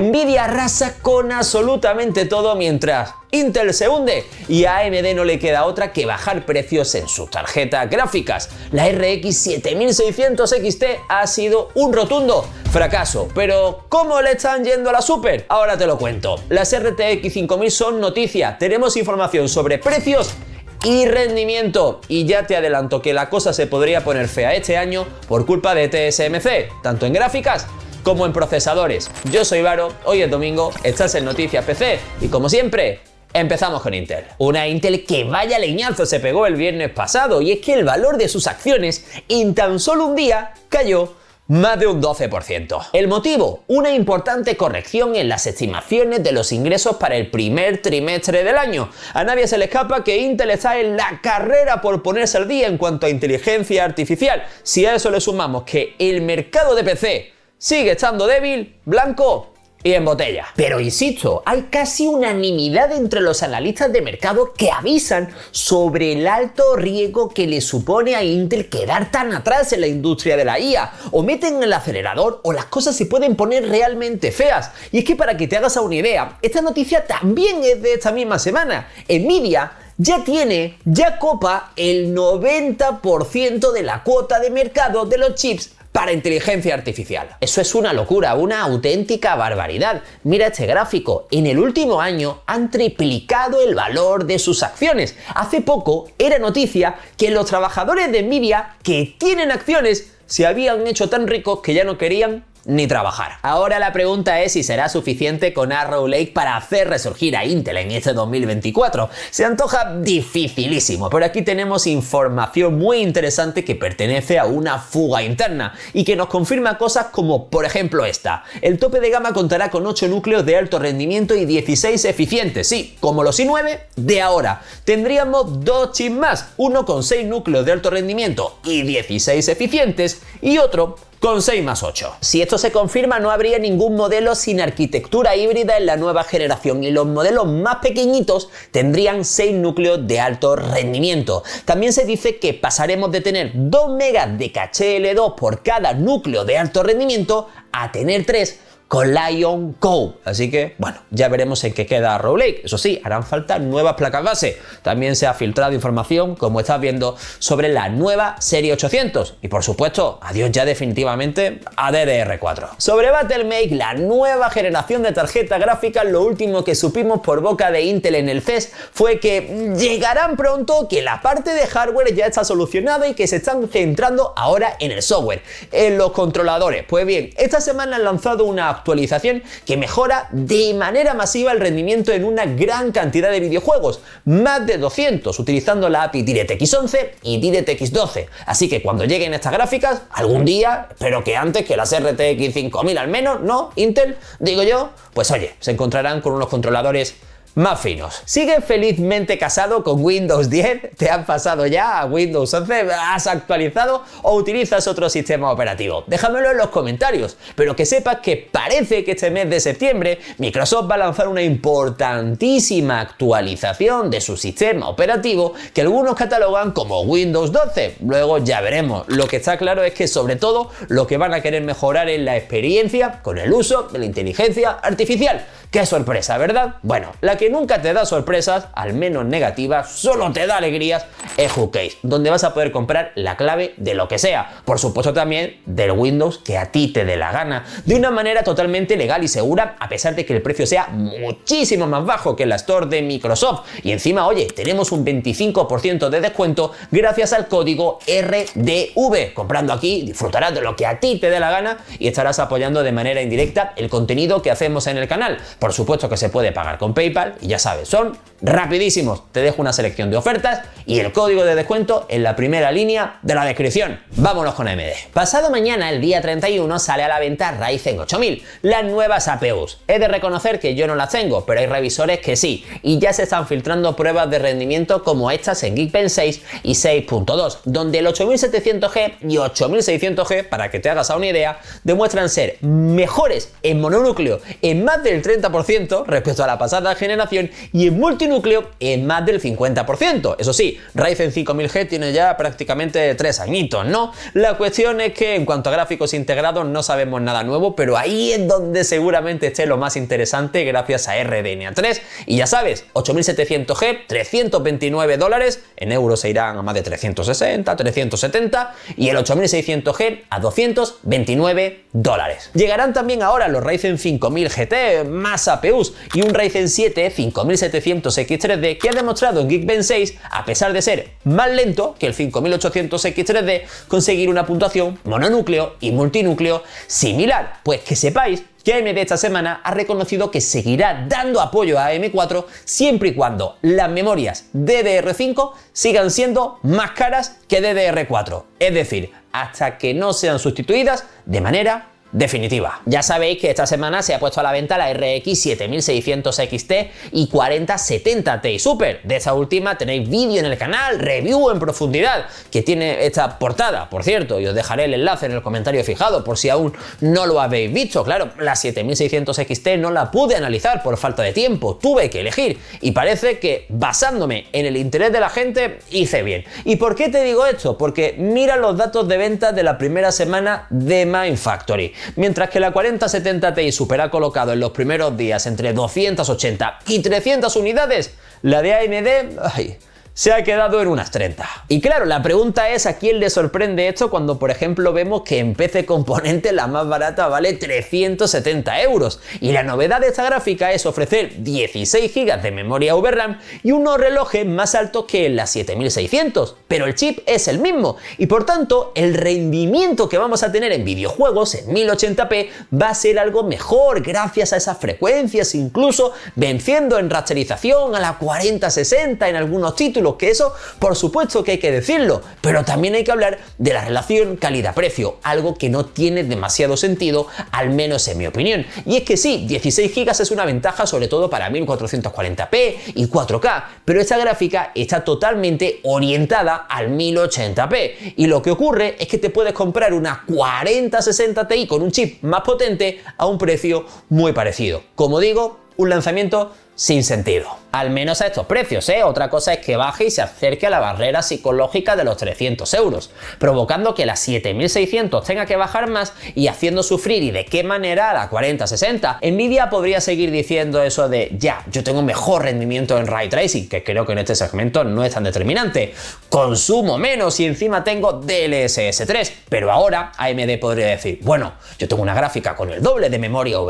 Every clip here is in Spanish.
Nvidia arrasa con absolutamente todo mientras Intel se hunde y a AMD no le queda otra que bajar precios en sus tarjetas gráficas. La RX 7600 XT ha sido un rotundo fracaso, pero ¿cómo le están yendo a la Super? Ahora te lo cuento. Las RTX 5000 son noticia, tenemos información sobre precios y rendimiento. Y ya te adelanto que la cosa se podría poner fea este año por culpa de TSMC, tanto en gráficas como en procesadores. Yo soy Varo, hoy es domingo, estás en Noticias PC y como siempre, Empezamos con Intel. Una Intel que vaya leñazo se pegó el viernes pasado y es que el valor de sus acciones en tan solo un día cayó más de un 12%. El motivo, una importante corrección en las estimaciones de los ingresos para el primer trimestre del año. A nadie se le escapa que Intel está en la carrera por ponerse al día en cuanto a inteligencia artificial. Si a eso le sumamos que el mercado de PC sigue estando débil, blanco y en botella. Pero insisto, hay casi unanimidad entre los analistas de mercado que avisan sobre el alto riesgo que le supone a Intel quedar tan atrás en la industria de la IA. O meten el acelerador o las cosas se pueden poner realmente feas. Y es que para que te hagas una idea, esta noticia también es de esta misma semana. Nvidia ya tiene, ya copa el 90% de la cuota de mercado de los chips para inteligencia artificial. Eso es una locura, una auténtica barbaridad. Mira este gráfico, en el último año han triplicado el valor de sus acciones. Hace poco era noticia que los trabajadores de Nvidia que tienen acciones se habían hecho tan ricos que ya no querían ni trabajar. Ahora la pregunta es si será suficiente con Arrow Lake para hacer resurgir a Intel en este 2024. Se antoja dificilísimo, pero aquí tenemos información muy interesante que pertenece a una fuga interna y que nos confirma cosas como por ejemplo esta. El tope de gama contará con 8 núcleos de alto rendimiento y 16 eficientes, sí, como los i9 de ahora. Tendríamos dos chips más, uno con 6 núcleos de alto rendimiento y 16 eficientes y otro con 6 más 8. Si esto se confirma, no habría ningún modelo sin arquitectura híbrida en la nueva generación y los modelos más pequeñitos tendrían 6 núcleos de alto rendimiento. También se dice que pasaremos de tener 2 megas de caché L2 por cada núcleo de alto rendimiento a tener 3 con Lion Co. Así que, bueno, ya veremos en qué queda Rolex. Eso sí, harán falta nuevas placas base. También se ha filtrado información, como estás viendo, sobre la nueva serie 800. Y por supuesto, adiós ya definitivamente a DDR4. Sobre Battlemake, la nueva generación de tarjetas gráficas, lo último que supimos por boca de Intel en el CES fue que llegarán pronto, que la parte de hardware ya está solucionada y que se están centrando ahora en el software, en los controladores. Pues bien, esta semana han lanzado una actualización que mejora de manera masiva el rendimiento en una gran cantidad de videojuegos, más de 200, utilizando la API DirectX 11 y DirectX 12. Así que cuando lleguen estas gráficas, algún día, espero que antes que las RTX 5000 al menos, ¿no? Intel, digo yo, pues oye, se encontrarán con unos controladores más finos. Sigue felizmente casado con Windows 10? ¿Te han pasado ya a Windows 11? ¿Has actualizado o utilizas otro sistema operativo? Déjamelo en los comentarios, pero que sepas que parece que este mes de septiembre Microsoft va a lanzar una importantísima actualización de su sistema operativo que algunos catalogan como Windows 12. Luego ya veremos. Lo que está claro es que sobre todo lo que van a querer mejorar es la experiencia con el uso de la inteligencia artificial. Qué sorpresa, ¿verdad? Bueno, la que nunca te da sorpresas, al menos negativas, solo te da alegrías, es Hookcase, donde vas a poder comprar la clave de lo que sea. Por supuesto también del Windows que a ti te dé la gana. De una manera totalmente legal y segura, a pesar de que el precio sea muchísimo más bajo que la Store de Microsoft. Y encima, oye, tenemos un 25% de descuento gracias al código RDV. Comprando aquí, disfrutarás de lo que a ti te dé la gana y estarás apoyando de manera indirecta el contenido que hacemos en el canal. Por supuesto que se puede pagar con PayPal y ya sabes, son rapidísimos. Te dejo una selección de ofertas y el código de descuento en la primera línea de la descripción. Vámonos con AMD. Pasado mañana, el día 31, sale a la venta Ryzen 8000, las nuevas APUs. He de reconocer que yo no las tengo, pero hay revisores que sí, y ya se están filtrando pruebas de rendimiento como estas en Geekbench 6 y 6.2, donde el 8700G y 8600G, para que te hagas a una idea, demuestran ser mejores en mononúcleo en más del 30% respecto a la pasada generación y en multinúcleo en más del 50%. Eso sí, Ryzen 5000G tiene ya prácticamente tres añitos, ¿no? La cuestión es que en cuanto a gráficos integrados no sabemos nada nuevo, pero ahí es donde seguramente esté lo más interesante gracias a RDNA 3. Y ya sabes, 8700G, 329 dólares, en euros se irán a más de 360, 370 y el 8600G a 229 dólares. Llegarán también ahora los Ryzen 5000 GT más APUs y un Ryzen 7 5700X3D que ha demostrado en Geekbench 6, a pesar de ser más lento que el 5800X3D, conseguir una puntuación mononúcleo y multinúcleo similar. Pues que sepáis que AMD esta semana ha reconocido que seguirá dando apoyo a AM4 siempre y cuando las memorias DDR5 sigan siendo más caras que DDR4, es decir, hasta que no sean sustituidas de manera definitiva. Ya sabéis que esta semana se ha puesto a la venta la RX 7600 XT y 4070 Ti Super. De esta última tenéis vídeo en el canal, review en profundidad, que tiene esta portada, por cierto, y os dejaré el enlace en el comentario fijado por si aún no lo habéis visto. Claro, la 7600 XT no la pude analizar por falta de tiempo, tuve que elegir y parece que basándome en el interés de la gente hice bien. ¿Y por qué te digo esto? Porque mira los datos de venta de la primera semana de Mind Factory. Mientras que la 4070 Ti supera colocado en los primeros días entre 280 y 300 unidades, la de AMD... Ay, se ha quedado en unas 30. Y claro, la pregunta es a quién le sorprende esto cuando por ejemplo vemos que en PC Componente la más barata vale 370 euros y la novedad de esta gráfica es ofrecer 16 GB de memoria VRAM y unos relojes más altos que la 7600, pero el chip es el mismo y por tanto el rendimiento que vamos a tener en videojuegos en 1080p va a ser algo mejor gracias a esas frecuencias, incluso venciendo en rasterización a la 4060 en algunos títulos que eso por supuesto que hay que decirlo, pero también hay que hablar de la relación calidad-precio, algo que no tiene demasiado sentido, al menos en mi opinión. Y es que sí, 16 GB es una ventaja sobre todo para 1440p y 4K, pero esta gráfica está totalmente orientada al 1080p y lo que ocurre es que te puedes comprar una 4060 Ti con un chip más potente a un precio muy parecido. Como digo, un lanzamiento sin sentido. Al menos a estos precios, ¿eh? Otra cosa es que baje y se acerque a la barrera psicológica de los 300 euros, provocando que la 7600 tenga que bajar más y haciendo sufrir y de qué manera a la 4060. Nvidia podría seguir diciendo eso de ya, yo tengo mejor rendimiento en ray tracing, que creo que en este segmento no es tan determinante, consumo menos y encima tengo DLSS 3, pero ahora AMD podría decir, bueno, yo tengo una gráfica con el doble de memoria o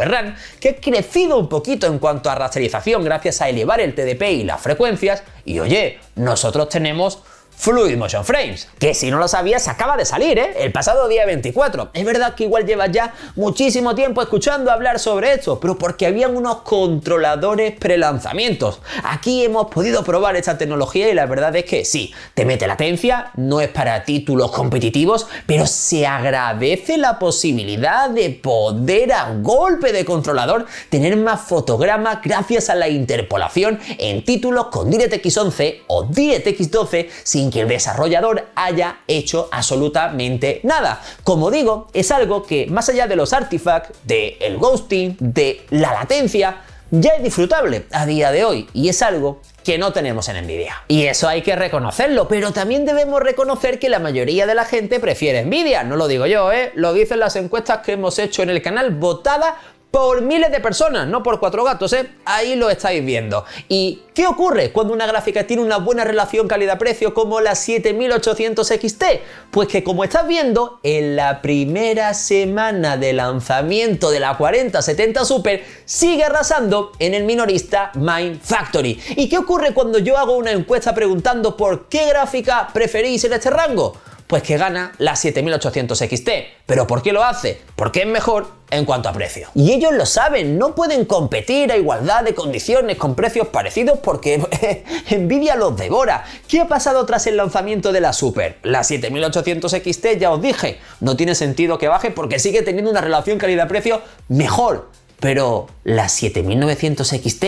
que he crecido un poquito en cuanto a rasterización gracias a elevar el TDP y las frecuencias, y oye, nosotros tenemos Fluid Motion Frames, que si no lo sabías acaba de salir, ¿eh? El pasado día 24. Es verdad que igual llevas ya muchísimo tiempo escuchando hablar sobre esto, pero porque habían unos controladores pre lanzamientos, Aquí hemos podido probar esta tecnología y la verdad es que sí, te mete latencia, no es para títulos competitivos, pero se agradece la posibilidad de poder a golpe de controlador tener más fotogramas gracias a la interpolación en títulos con DirectX 11 o DirectX 12 sin que el desarrollador haya hecho absolutamente nada. Como digo, es algo que más allá de los artifacts, del el ghosting, de la latencia, ya es disfrutable a día de hoy y es algo que no tenemos en Nvidia. Y eso hay que reconocerlo, pero también debemos reconocer que la mayoría de la gente prefiere Nvidia, no lo digo yo, ¿eh? lo dicen las encuestas que hemos hecho en el canal votada por miles de personas, no por cuatro gatos, ¿eh? Ahí lo estáis viendo. ¿Y qué ocurre cuando una gráfica tiene una buena relación calidad-precio como la 7800 XT? Pues que como estás viendo, en la primera semana de lanzamiento de la 4070 Super sigue arrasando en el minorista Mind Factory. ¿Y qué ocurre cuando yo hago una encuesta preguntando por qué gráfica preferís en este rango? pues que gana la 7800 XT. ¿Pero por qué lo hace? Porque es mejor en cuanto a precio. Y ellos lo saben, no pueden competir a igualdad de condiciones con precios parecidos porque envidia los devora. ¿Qué ha pasado tras el lanzamiento de la Super? La 7800 XT, ya os dije, no tiene sentido que baje porque sigue teniendo una relación calidad-precio mejor. Pero la 7900 XT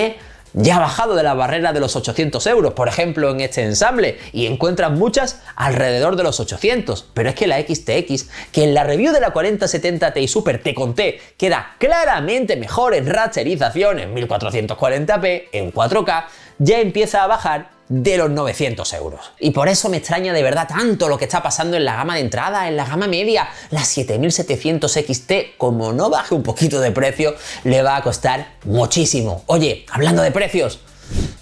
ya ha bajado de la barrera de los 800 euros, por ejemplo en este ensamble, y encuentras muchas alrededor de los 800. Pero es que la XTX, que en la review de la 4070 Ti Super te conté, queda claramente mejor en rasterización en 1440p, en 4K, ya empieza a bajar de los 900 euros. Y por eso me extraña de verdad tanto lo que está pasando en la gama de entrada, en la gama media. La 7700 XT, como no baje un poquito de precio, le va a costar muchísimo. Oye, hablando de precios,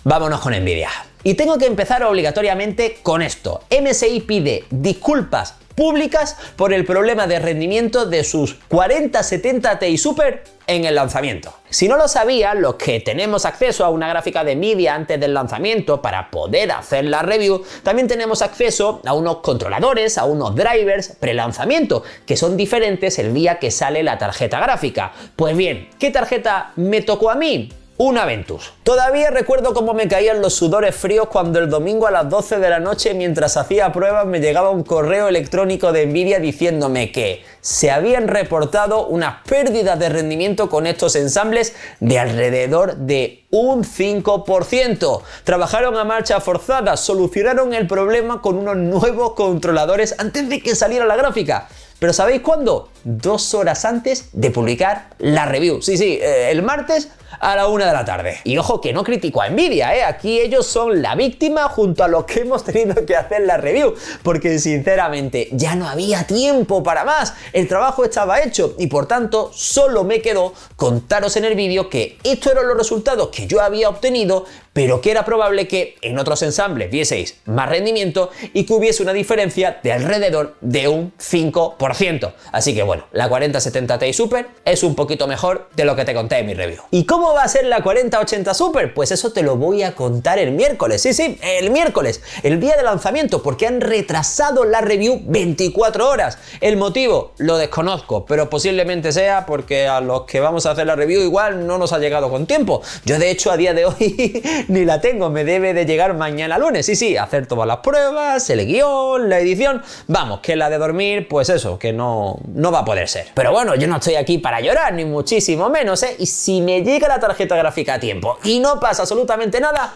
vámonos con envidia Y tengo que empezar obligatoriamente con esto. MSI pide disculpas públicas por el problema de rendimiento de sus 4070 Ti Super en el lanzamiento. Si no lo sabían, los que tenemos acceso a una gráfica de media antes del lanzamiento para poder hacer la review, también tenemos acceso a unos controladores, a unos drivers pre-lanzamiento, que son diferentes el día que sale la tarjeta gráfica. Pues bien, ¿qué tarjeta me tocó a mí? Un Aventus. Todavía recuerdo cómo me caían los sudores fríos cuando el domingo a las 12 de la noche, mientras hacía pruebas, me llegaba un correo electrónico de Nvidia diciéndome que se habían reportado unas pérdidas de rendimiento con estos ensambles de alrededor de un 5%. Trabajaron a marcha forzada, solucionaron el problema con unos nuevos controladores antes de que saliera la gráfica. ¿Pero sabéis cuándo? dos horas antes de publicar la review. Sí, sí, eh, el martes a la una de la tarde. Y ojo que no critico a Nvidia, eh. aquí ellos son la víctima junto a los que hemos tenido que hacer la review, porque sinceramente ya no había tiempo para más, el trabajo estaba hecho y por tanto solo me quedó contaros en el vídeo que estos eran los resultados que yo había obtenido, pero que era probable que en otros ensambles vieseis más rendimiento y que hubiese una diferencia de alrededor de un 5%. Así que bueno, bueno, la 4070 Ti Super es un poquito mejor de lo que te conté en mi review. ¿Y cómo va a ser la 4080 Super? Pues eso te lo voy a contar el miércoles, sí, sí, el miércoles, el día de lanzamiento, porque han retrasado la review 24 horas. El motivo lo desconozco, pero posiblemente sea porque a los que vamos a hacer la review igual no nos ha llegado con tiempo. Yo de hecho a día de hoy ni la tengo, me debe de llegar mañana lunes. Sí, sí, hacer todas las pruebas, el guión, la edición. Vamos, que la de dormir, pues eso, que no, no va poder ser. Pero bueno, yo no estoy aquí para llorar, ni muchísimo menos, ¿eh? Y si me llega la tarjeta gráfica a tiempo y no pasa absolutamente nada,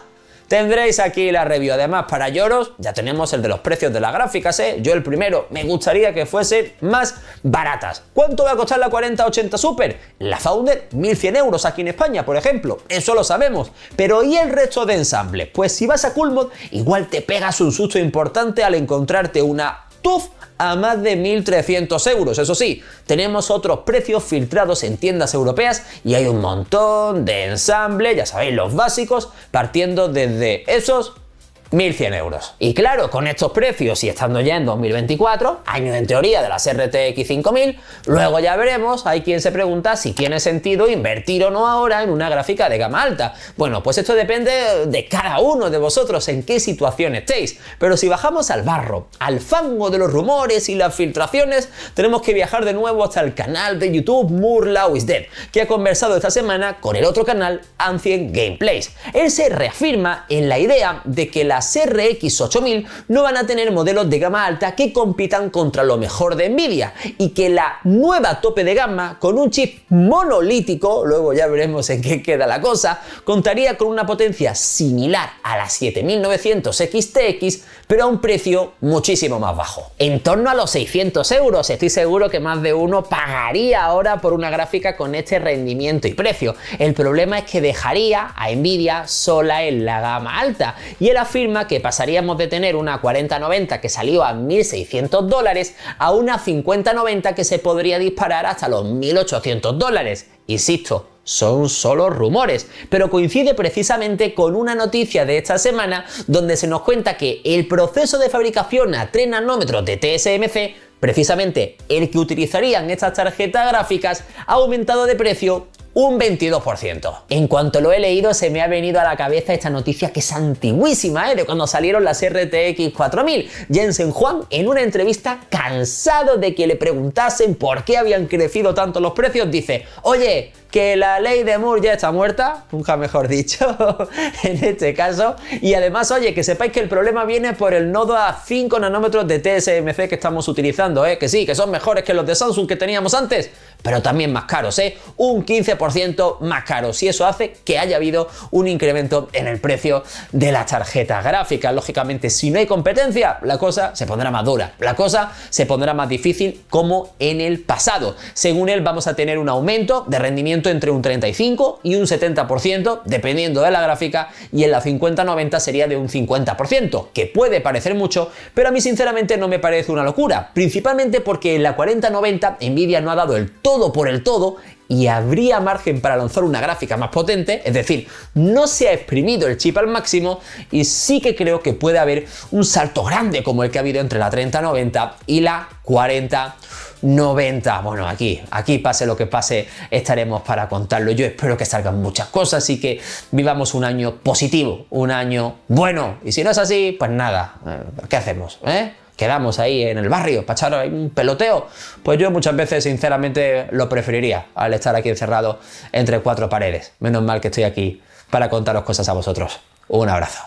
Tendréis aquí la review. Además, para lloros, ya tenemos el de los precios de las gráficas, ¿eh? Yo el primero, me gustaría que fuesen más baratas. ¿Cuánto va a costar la 4080 Super? La Founder, 1100 euros aquí en España, por ejemplo. Eso lo sabemos. Pero ¿y el resto de ensambles? Pues si vas a Coolmod, igual te pegas un susto importante al encontrarte una TUF a más de 1.300 euros. Eso sí, tenemos otros precios filtrados en tiendas europeas y hay un montón de ensamble, ya sabéis, los básicos, partiendo desde esos 1.100 euros. Y claro, con estos precios y estando ya en 2024, año en teoría de las RTX 5000, luego ya veremos, hay quien se pregunta si tiene sentido invertir o no ahora en una gráfica de gama alta. Bueno, pues esto depende de cada uno de vosotros en qué situación estéis. Pero si bajamos al barro, al fango de los rumores y las filtraciones, tenemos que viajar de nuevo hasta el canal de YouTube Murlau is Dead, que ha conversado esta semana con el otro canal Ancient Gameplays. Él se reafirma en la idea de que la RX 8000 no van a tener modelos de gama alta que compitan contra lo mejor de Nvidia y que la nueva tope de gama con un chip monolítico, luego ya veremos en qué queda la cosa, contaría con una potencia similar a la 7900 XTX pero a un precio muchísimo más bajo. En torno a los 600 euros, estoy seguro que más de uno pagaría ahora por una gráfica con este rendimiento y precio. El problema es que dejaría a Nvidia sola en la gama alta y el afirma que pasaríamos de tener una 4090 que salió a 1.600 dólares a una 5090 que se podría disparar hasta los 1.800 dólares. Insisto, son solo rumores, pero coincide precisamente con una noticia de esta semana donde se nos cuenta que el proceso de fabricación a 3 nanómetros de TSMC precisamente el que utilizarían estas tarjetas gráficas, ha aumentado de precio un 22%. En cuanto lo he leído, se me ha venido a la cabeza esta noticia que es antiguísima, ¿eh? de cuando salieron las RTX 4000. Jensen Juan, en una entrevista cansado de que le preguntasen por qué habían crecido tanto los precios, dice, oye, que la ley de Moore ya está muerta, nunca mejor dicho, en este caso. Y además, oye, que sepáis que el problema viene por el nodo a 5 nanómetros de TSMC que estamos utilizando, ¿eh? que sí, que son mejores que los de Samsung que teníamos antes, pero también más caros, ¿eh? un 15% más caros. Y eso hace que haya habido un incremento en el precio de las tarjetas gráficas. Lógicamente, si no hay competencia, la cosa se pondrá más dura, la cosa se pondrá más difícil como en el pasado. Según él, vamos a tener un aumento de rendimiento entre un 35 y un 70%, dependiendo de la gráfica, y en la 50-90 sería de un 50%, que puede parecer mucho, pero a mí sinceramente no me parece una locura, principalmente porque en la 40-90 Nvidia no ha dado el todo por el todo y habría margen para lanzar una gráfica más potente, es decir, no se ha exprimido el chip al máximo y sí que creo que puede haber un salto grande como el que ha habido entre la 3090 y la 40 90. Bueno, aquí, aquí pase lo que pase, estaremos para contarlo. Yo espero que salgan muchas cosas y que vivamos un año positivo, un año bueno. Y si no es así, pues nada, eh, ¿qué hacemos? Eh? quedamos ahí en el barrio para echar un peloteo, pues yo muchas veces sinceramente lo preferiría al estar aquí encerrado entre cuatro paredes. Menos mal que estoy aquí para contaros cosas a vosotros. Un abrazo.